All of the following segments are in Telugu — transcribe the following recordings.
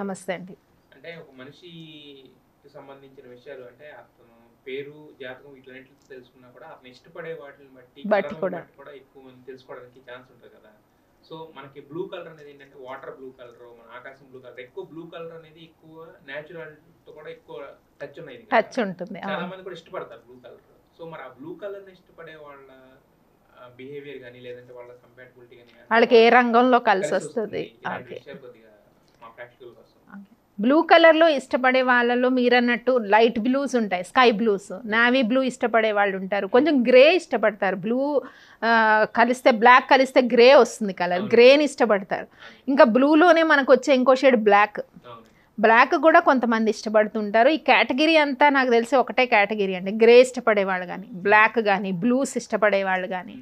నమస్తే అండి అంటే ఒక మనిషికి సంబంధించిన విషయాలు అంటే అతను పేరు జాతకం ఇట్లాంటివి తెలుసుకున్నా కూడా అతను ఇష్టపడే వాటిని బట్టి బట్టి కూడా ఎక్కువ మంది తెలుసుకోవడానికి ఛాన్స్ ఉంటుంది కదా సో మనకి బ్లూ కలర్ అనేది ఏంటంటే వాటర్ బ్లూ కలర్ మన ఆకాశం బ్లూ కలర్ ఎక్కువ బ్లూ కలర్ అనేది ఎక్కువ నేచురల్ తో కూడా ఎక్కువ టచ్ ఉన్నది టచ్ ఉంటుంది చాలా మంది కూడా ఇష్టపడతారు బ్లూ కలర్ సో మరి ఆ బ్లూ కలర్ ఇష్టపడే వాళ్ళ బిహేవియర్ కానీ లేదంటే వాళ్ళ కంపాటబిలిటీ కానీ వాళ్ళకి ఏ రంగంలో కలిసి వస్తుంది కొద్దిగా బ్లూ కలర్లో ఇష్టపడే వాళ్ళలో మీరన్నట్టు లైట్ బ్లూస్ ఉంటాయి స్కై బ్లూస్ నావీ బ్లూ ఇష్టపడే వాళ్ళు ఉంటారు కొంచెం గ్రే ఇష్టపడతారు బ్లూ కలిస్తే బ్లాక్ కలిస్తే గ్రే వస్తుంది కలర్ గ్రేని ఇష్టపడతారు ఇంకా బ్లూలోనే మనకు వచ్చే ఇంకో షేడ్ బ్లాక్ బ్లాక్ కూడా కొంతమంది ఇష్టపడుతుంటారు ఈ కేటగిరీ అంతా నాకు తెలిసి ఒకటే కేటగిరీ అండి గ్రే ఇష్టపడేవాళ్ళు కానీ బ్లాక్ కానీ బ్లూస్ ఇష్టపడేవాళ్ళు కానీ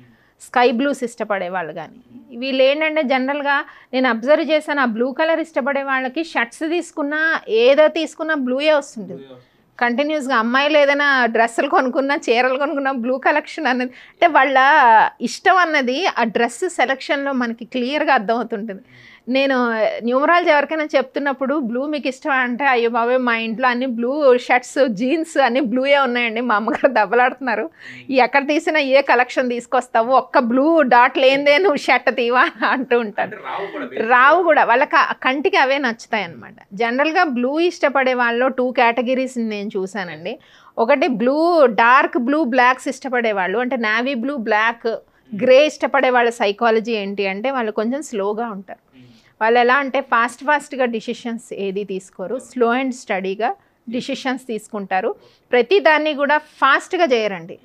స్కై బ్లూస్ ఇష్టపడే వాళ్ళు కానీ వీళ్ళు ఏంటంటే జనరల్గా నేను అబ్జర్వ్ చేశాను ఆ బ్లూ కలర్ ఇష్టపడే వాళ్ళకి షర్ట్స్ తీసుకున్నా ఏదో తీసుకున్నా బ్లూయే వస్తుంది కంటిన్యూస్గా అమ్మాయిలు ఏదైనా డ్రెస్సులు కొనుక్కున్నా చీరలు కొనుక్కున్నా బ్లూ కలెక్షన్ అన్నది అంటే వాళ్ళ ఇష్టం అన్నది ఆ డ్రెస్ సెలక్షన్లో మనకి క్లియర్గా అర్థమవుతుంటుంది నేను న్యూమరాలజీ ఎవరికైనా చెప్తున్నప్పుడు బ్లూ మీకు ఇష్టం అంటే అయ్యో బాబే మా ఇంట్లో అన్ని బ్లూ షర్ట్స్ జీన్స్ అన్ని బ్లూయే ఉన్నాయండి మా అమ్మగారు దెబ్బలాడుతున్నారు ఎక్కడ తీసినా ఏ కలెక్షన్ తీసుకొస్తావు ఒక్క బ్లూ డాట్ లేదే నువ్వు షర్ట్ తీవా అంటూ ఉంటాను రావు కూడా వాళ్ళకి కంటికి అవే నచ్చుతాయి అనమాట జనరల్గా బ్లూ ఇష్టపడే వాళ్ళు టూ కేటగిరీస్ నేను చూశానండి ఒకటి బ్లూ డార్క్ బ్లూ బ్లాక్స్ ఇష్టపడేవాళ్ళు అంటే నావీ బ్లూ బ్లాక్ గ్రే ఇష్టపడే వాళ్ళ సైకాలజీ ఏంటి అంటే వాళ్ళు కొంచెం స్లోగా ఉంటారు వాళ్ళు ఎలా అంటే ఫాస్ట్ ఫాస్ట్గా డిసిషన్స్ ఏది తీసుకోరు స్లో అండ్ స్టడీగా డిసిషన్స్ తీసుకుంటారు ప్రతి దాన్ని కూడా ఫాస్ట్గా చేయరండి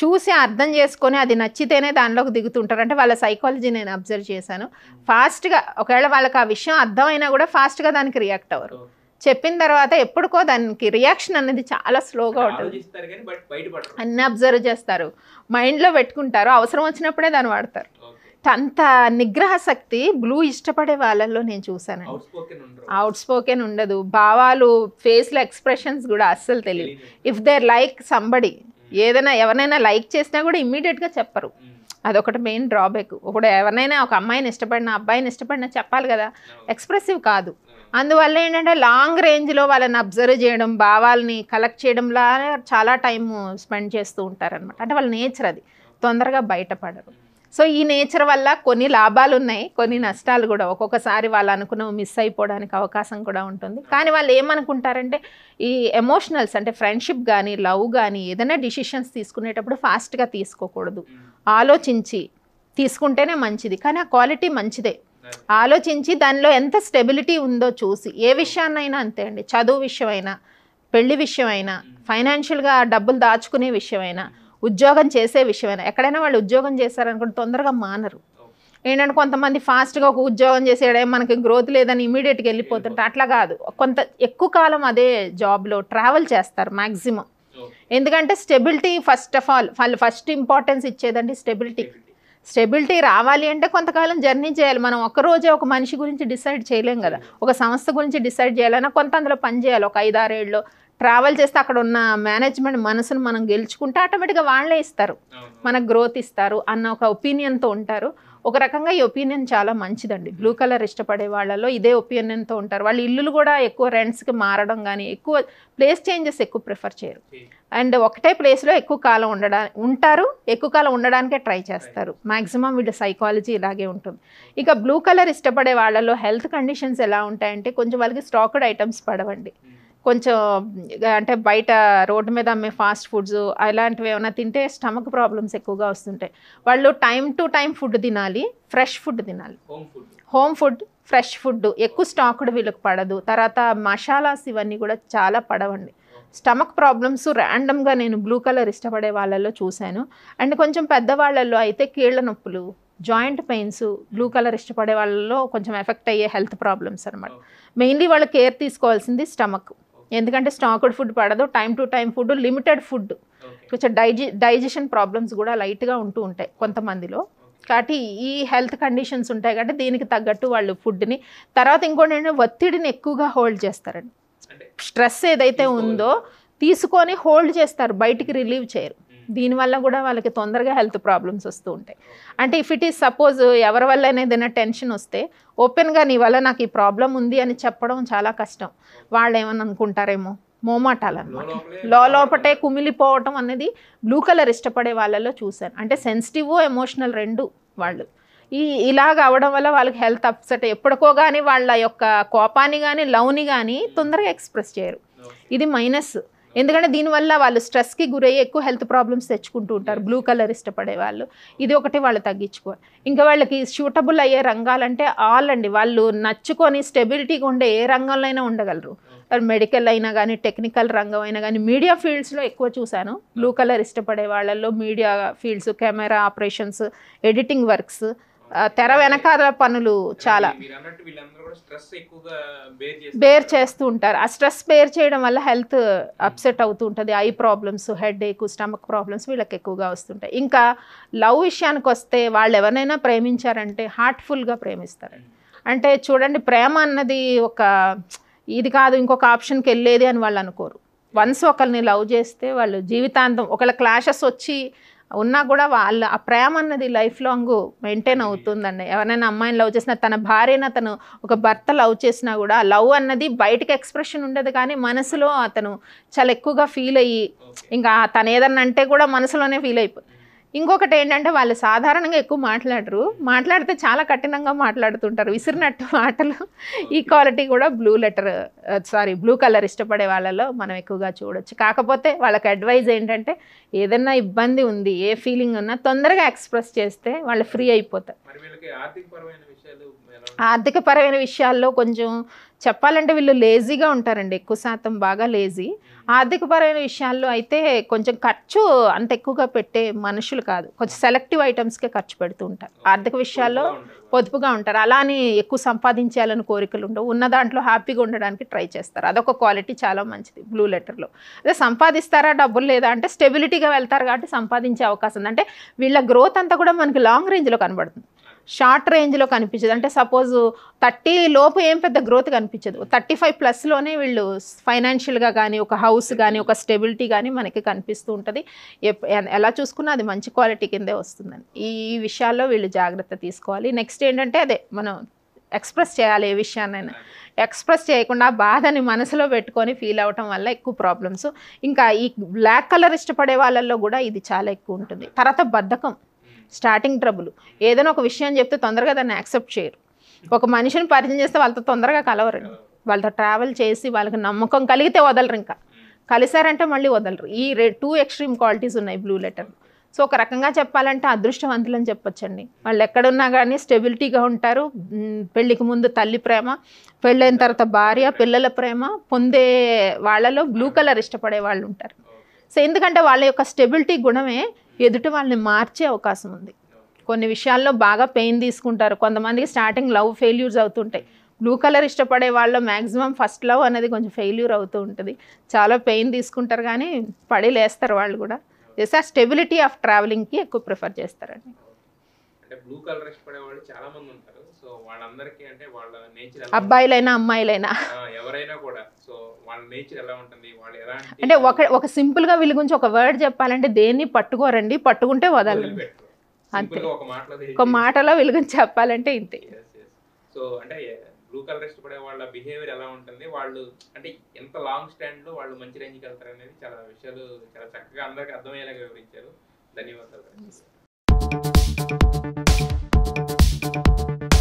చూసి అర్థం చేసుకొని అది నచ్చితేనే దానిలోకి దిగుతుంటారు అంటే వాళ్ళ సైకాలజీ నేను అబ్జర్వ్ చేశాను ఫాస్ట్గా hmm. ఒకవేళ వాళ్ళకి ఆ విషయం అర్థమైనా కూడా ఫాస్ట్గా దానికి రియాక్ట్ అవ్వరు చెప్పిన తర్వాత ఎప్పుడుకో దానికి రియాక్షన్ అనేది చాలా స్లోగా ఉంటుంది అన్ని అబ్జర్వ్ చేస్తారు మైండ్లో పెట్టుకుంటారు అవసరం వచ్చినప్పుడే దాన్ని వాడతారు అంత నిగ్రహ శక్తి బ్లూ ఇష్టపడే వాళ్ళల్లో నేను చూసానండి అవుట్ స్పోకెన్ ఉండదు భావాలు ఫేస్లో ఎక్స్ప్రెషన్స్ కూడా అస్సలు తెలియదు ఇఫ్ దేర్ లైక్ సంబడి ఏదైనా ఎవరైనా లైక్ చేసినా కూడా ఇమ్మీడియట్గా చెప్పరు hmm. అదొకటి మెయిన్ డ్రాబ్యాక్ ఇప్పుడు ఎవరినైనా ఒక అమ్మాయిని ఇష్టపడిన అబ్బాయిని ఇష్టపడినా చెప్పాలి కదా ఎక్స్ప్రెసివ్ కాదు అందువల్ల ఏంటంటే లాంగ్ రేంజ్లో వాళ్ళని అబ్జర్వ్ చేయడం భావాల్ని కలెక్ట్ చేయడంలా చాలా టైం స్పెండ్ చేస్తూ ఉంటారనమాట అంటే వాళ్ళ నేచర్ అది తొందరగా బయటపడరు సో ఈ నేచర్ వల్ల కొన్ని లాభాలు ఉన్నాయి కొన్ని నష్టాలు కూడా ఒక్కొక్కసారి వాళ్ళు అనుకున్నవి మిస్ అయిపోవడానికి అవకాశం కూడా ఉంటుంది కానీ వాళ్ళు ఏమనుకుంటారంటే ఈ ఎమోషనల్స్ అంటే ఫ్రెండ్షిప్ కానీ లవ్ కానీ ఏదైనా డిసిషన్స్ తీసుకునేటప్పుడు ఫాస్ట్గా తీసుకోకూడదు ఆలోచించి తీసుకుంటేనే మంచిది కానీ ఆ క్వాలిటీ మంచిదే ఆలోచించి దానిలో ఎంత స్టెబిలిటీ ఉందో చూసి ఏ విషయాన్నైనా అంతే అండి చదువు విషయమైనా పెళ్లి విషయమైనా ఫైనాన్షియల్గా డబ్బులు దాచుకునే విషయమైనా ఉద్యోగం చేసే విషయమైనా ఎక్కడైనా వాళ్ళు ఉద్యోగం చేశారనుకుంటే తొందరగా మానరు ఏంటంటే కొంతమంది ఫాస్ట్గా ఒక ఉద్యోగం చేసేయడం మనకి గ్రోత్ లేదని ఇమీడియట్గా వెళ్ళిపోతుంటే అట్లా కాదు కొంత ఎక్కువ కాలం అదే జాబ్లో ట్రావెల్ చేస్తారు మ్యాక్సిమం ఎందుకంటే స్టెబిలిటీ ఫస్ట్ ఆఫ్ ఆల్ వాళ్ళు ఫస్ట్ ఇంపార్టెన్స్ ఇచ్చేదండి స్టెబిలిటీ స్టెబిలిటీ రావాలి అంటే కొంతకాలం జర్నీ చేయాలి మనం ఒకరోజే ఒక మనిషి గురించి డిసైడ్ చేయలేం కదా ఒక సంస్థ గురించి డిసైడ్ చేయాలన్నా కొంత అందులో పనిచేయాలి ఒక ఐదారేళ్ళు ట్రావెల్ చేస్తే అక్కడ ఉన్న మేనేజ్మెంట్ మనసును మనం గెలుచుకుంటే ఆటోమేటిక్గా వాళ్ళే ఇస్తారు మనకు గ్రోత్ ఇస్తారు అన్న ఒక ఒపీనియన్తో ఉంటారు ఒక రకంగా ఈ ఒపీనియన్ చాలా మంచిదండి బ్లూ కలర్ ఇష్టపడే వాళ్ళలో ఇదే ఒపీనియన్తో ఉంటారు వాళ్ళు ఇల్లులు కూడా ఎక్కువ రెంట్స్కి మారడం కానీ ఎక్కువ ప్లేస్ చేంజెస్ ఎక్కువ ప్రిఫర్ చేయరు అండ్ ఒకటే ప్లేస్లో ఎక్కువ కాలం ఉండడా ఉంటారు ఎక్కువ కాలం ఉండడానికే ట్రై చేస్తారు మ్యాక్సిమం వీళ్ళ సైకాలజీ ఇలాగే ఉంటుంది ఇక బ్లూ కలర్ ఇష్టపడే వాళ్ళలో హెల్త్ కండిషన్స్ ఎలా ఉంటాయంటే కొంచెం వాళ్ళకి స్టాక్డ్ ఐటమ్స్ పడవండి కొంచెం అంటే బయట రోడ్డు మీద అమ్మే ఫాస్ట్ ఫుడ్స్ అలాంటివి ఏమైనా తింటే స్టమక్ ప్రాబ్లమ్స్ ఎక్కువగా వస్తుంటాయి వాళ్ళు టైం టు టైం ఫుడ్ తినాలి ఫ్రెష్ ఫుడ్ తినాలి హోమ్ ఫుడ్ ఫ్రెష్ ఫుడ్ ఎక్కువ స్టాక్డ్ వీళ్ళకి పడదు తర్వాత మసాలాస్ ఇవన్నీ కూడా చాలా పడవండి స్టమక్ ప్రాబ్లమ్స్ ర్యాండమ్గా నేను బ్లూ కలర్ ఇష్టపడే వాళ్ళల్లో చూశాను అండ్ కొంచెం పెద్దవాళ్ళల్లో అయితే కీళ్ళ నొప్పులు జాయింట్ పెయిన్స్ బ్లూ కలర్ ఇష్టపడే వాళ్ళలో కొంచెం ఎఫెక్ట్ అయ్యే హెల్త్ ప్రాబ్లమ్స్ అనమాట మెయిన్లీ వాళ్ళు కేర్ తీసుకోవాల్సింది స్టమక్ ఎందుకంటే స్టాకుడ్ ఫుడ్ పడదు time to time food limited food కొంచెం డైజె డైజెషన్ ప్రాబ్లమ్స్ కూడా లైట్గా ఉంటూ ఉంటాయి కొంతమందిలో కాబట్టి ఈ హెల్త్ కండిషన్స్ ఉంటాయి కాబట్టి దీనికి తగ్గట్టు వాళ్ళు ఫుడ్ని తర్వాత ఇంకోటి ఏంటంటే ఒత్తిడిని ఎక్కువగా హోల్డ్ చేస్తారండి స్ట్రెస్ ఏదైతే ఉందో తీసుకొని హోల్డ్ చేస్తారు బయటికి రిలీవ్ చేయరు Hmm. దీనివల్ల కూడా వాళ్ళకి తొందరగా హెల్త్ ప్రాబ్లమ్స్ వస్తూ ఉంటాయి అంటే ఇఫ్ ఇట్ ఈస్ సపోజ్ ఎవరి వల్ల ఏదైనా టెన్షన్ వస్తే ఓపెన్గా నీ వల్ల నాకు ఈ ప్రాబ్లం ఉంది అని చెప్పడం చాలా కష్టం వాళ్ళు ఏమని అనుకుంటారేమో మోమాటాలన్నమాట లోపటే కుమిలిపోవటం అనేది బ్లూ కలర్ ఇష్టపడే వాళ్ళలో చూశాను అంటే సెన్సిటివ్ ఎమోషనల్ రెండు వాళ్ళు ఈ ఇలాగ అవడం వల్ల వాళ్ళకి హెల్త్ అప్సెట్ ఎప్పటికో కానీ వాళ్ళ యొక్క కోపాన్ని కానీ లవ్ని కానీ hmm. తొందరగా ఎక్స్ప్రెస్ చేయరు ఇది మైనస్ ఎందుకంటే దీనివల్ల వాళ్ళు స్ట్రెస్కి గురయ్యి ఎక్కువ హెల్త్ ప్రాబ్లమ్స్ తెచ్చుకుంటూ ఉంటారు బ్లూ కలర్ ఇష్టపడే వాళ్ళు ఇది ఒకటి వాళ్ళు తగ్గించుకోవాలి ఇంకా వాళ్ళకి సూటబుల్ అయ్యే రంగాలంటే ఆల్ అండి వాళ్ళు నచ్చుకొని స్టెబిలిటీగా ఉండే ఏ రంగంలో అయినా ఉండగలరు మెడికల్ అయినా కానీ టెక్నికల్ రంగం అయినా కానీ మీడియా ఫీల్డ్స్లో ఎక్కువ చూశాను బ్లూ కలర్ ఇష్టపడే వాళ్ళల్లో media fields camera operations editing works తెర వెనకాల పనులు చాలా బేర్ చేస్తూ ఉంటారు ఆ స్ట్రెస్ బేర్ చేయడం వల్ల హెల్త్ అప్సెట్ అవుతూ ఉంటుంది eye problems headache stomach problems వీళ్ళకి ఎక్కువగా వస్తుంటాయి ఇంకా లవ్ విషయానికి వస్తే వాళ్ళు ఎవరైనా ప్రేమించారంటే హార్ట్ఫుల్గా ప్రేమిస్తారండి అంటే చూడండి ప్రేమ అన్నది ఒక ఇది కాదు ఇంకొక ఆప్షన్కి వెళ్ళేది అని వాళ్ళు అనుకోరు వన్స్ ఒకరిని లవ్ చేస్తే వాళ్ళు జీవితాంతం ఒకళ్ళ క్లాషెస్ వచ్చి ఉన్నా కూడా వాళ్ళ ఆ ప్రేమ అన్నది లైఫ్ లాంగ్ మెయింటైన్ అవుతుందండి ఎవరైనా అమ్మాయిని లవ్ చేసినా తన భార్యను అతను ఒక భర్త లవ్ చేసినా కూడా లవ్ అన్నది బయటకు ఎక్స్ప్రెషన్ ఉండదు కానీ మనసులో అతను చాలా ఎక్కువగా ఫీల్ అయ్యి ఇంకా తను ఏదన్నా అంటే కూడా మనసులోనే ఫీల్ అయిపోతుంది ఇంకొకటి ఏంటంటే వాళ్ళు సాధారణంగా ఎక్కువ మాట్లాడరు మాట్లాడితే చాలా కఠినంగా మాట్లాడుతుంటారు విసిరినట్టు మాటలు ఈ క్వాలిటీ కూడా blue letter sorry blue colour ఇష్టపడే వాళ్ళలో మనం ఎక్కువగా చూడొచ్చు కాకపోతే వాళ్ళకి అడ్వైజ్ ఏంటంటే ఏదన్నా ఇబ్బంది ఉంది ఏ ఫీలింగ్ ఉన్నా తొందరగా ఎక్స్ప్రెస్ చేస్తే వాళ్ళు ఫ్రీ అయిపోతారు ఆర్థిక పరమైన విషయాల్లో కొంచెం చెప్పాలంటే వీళ్ళు లేజీగా ఉంటారండి ఎక్కువ శాతం బాగా లేజీ ఆర్థికపరమైన విషయాల్లో అయితే కొంచెం ఖర్చు అంత ఎక్కువగా పెట్టే మనుషులు కాదు కొంచెం సెలెక్టివ్ ఐటమ్స్కే ఖర్చు పెడుతూ ఉంటారు ఆర్థిక విషయాల్లో పొదుపుగా ఉంటారు అలానే ఎక్కువ సంపాదించాలని కోరికలు ఉండవు ఉన్న దాంట్లో హ్యాపీగా ఉండడానికి ట్రై చేస్తారు అదొక క్వాలిటీ చాలా మంచిది బ్లూ లెటర్లో అదే సంపాదిస్తారా డబ్బులు లేదా అంటే స్టెబిలిటీగా వెళ్తారు కాబట్టి సంపాదించే అవకాశం ఉంది అంటే వీళ్ళ గ్రోత్ అంతా కూడా మనకి లాంగ్ రేంజ్లో కనబడుతుంది షార్ట్ రేంజ్లో కనిపించదు అంటే సపోజ్ థర్టీ లోపు ఏం పెద్ద గ్రోత్ కనిపించదు థర్టీ ఫైవ్ ప్లస్లోనే వీళ్ళు ఫైనాన్షియల్గా కానీ ఒక హౌస్ కానీ ఒక స్టెబిలిటీ కానీ మనకి కనిపిస్తూ ఉంటుంది ఎలా చూసుకున్నా అది మంచి క్వాలిటీ కిందే వస్తుందని ఈ విషయాల్లో వీళ్ళు జాగ్రత్త తీసుకోవాలి నెక్స్ట్ ఏంటంటే అదే మనం ఎక్స్ప్రెస్ చేయాలి ఏ విషయాన్నైనా ఎక్స్ప్రెస్ చేయకుండా బాధని మనసులో పెట్టుకొని ఫీల్ అవటం వల్ల ఎక్కువ ప్రాబ్లమ్స్ ఇంకా ఈ బ్లాక్ కలర్ ఇష్టపడే వాళ్ళల్లో కూడా ఇది చాలా ఎక్కువ ఉంటుంది తర్వాత బద్ధకం స్టార్టింగ్ ట్రబుల్ ఏదైనా ఒక విషయం చెప్తే తొందరగా దాన్ని యాక్సెప్ట్ చేయరు ఒక మనిషిని పరిచయం చేస్తే వాళ్ళతో తొందరగా కలవరండి వాళ్ళతో ట్రావెల్ చేసి వాళ్ళకి నమ్మకం కలిగితే వదలరు ఇంకా కలిసారంటే మళ్ళీ వదలరు ఈ రే టూ ఎక్స్ట్రీమ్ క్వాలిటీస్ ఉన్నాయి బ్లూ లెటర్ సో ఒక రకంగా చెప్పాలంటే అదృష్టవంతులు అని చెప్పొచ్చండి వాళ్ళు ఎక్కడున్నా కానీ స్టెబిలిటీగా ఉంటారు పెళ్ళికి ముందు తల్లి ప్రేమ పెళ్ళైన తర్వాత భార్య పిల్లల ప్రేమ పొందే వాళ్ళలో బ్లూ కలర్ ఇష్టపడే వాళ్ళు ఉంటారు సో ఎందుకంటే వాళ్ళ యొక్క స్టెబిలిటీ గుణమే ఎదుటి వాళ్ళని మార్చే అవకాశం ఉంది కొన్ని విషయాల్లో బాగా పెయిన్ తీసుకుంటారు కొంతమందికి స్టార్టింగ్ లవ్ ఫెయిల్యూర్స్ అవుతుంటాయి బ్లూ కలర్ ఇష్టపడే వాళ్ళు మ్యాక్సిమం ఫస్ట్ లవ్ అనేది కొంచెం ఫెయిల్యూర్ అవుతూ ఉంటుంది చాలా పెయిన్ తీసుకుంటారు కానీ పడి లేస్తారు వాళ్ళు కూడా జస్ట్ ఆ స్టెబిలిటీ ఆఫ్ ట్రావెలింగ్కి ఎక్కువ ప్రిఫర్ చేస్తారండి అంటే బ్లూ కలర్ ఇష్టపడే వాళ్ళు చాలామంది ఉంటారు సో వాళ్ళందరికీ అంటే వాళ్ళ నేచర్ అబ్బాయిలైనా అమ్మాయిలైనా ఎవరైనా కూడా సో వాళ్ళ నేచర్ ఎలా ఉంటుంది వాళ్ళు ఎలా అంటే ఒక ఒక సింపుల్ గా వీళ్ళ గురించి ఒక వర్డ్ చెప్పాలంటే దేన్ని పట్టుకోరండి పట్టుకుంటే వదలండి అంతే ఒక మాటలో వీళ్ళ గురించి చెప్పాలంటే ఇంతే సో అంటే బ్లూ కలర్ ఇష్టపడే వాళ్ళ బిహేవియర్ ఎలా ఉంటుంది వాళ్ళు అంటే ఎంత లాంగ్ స్టాండ్ లో వాళ్ళు మంచి రేంజ్కి వెళ్తారు అనేది చాలా విషయాలు చాలా చక్కగా అందరికీ అర్థమయ్యేలాగా వివరించారు ధన్యవాదాలు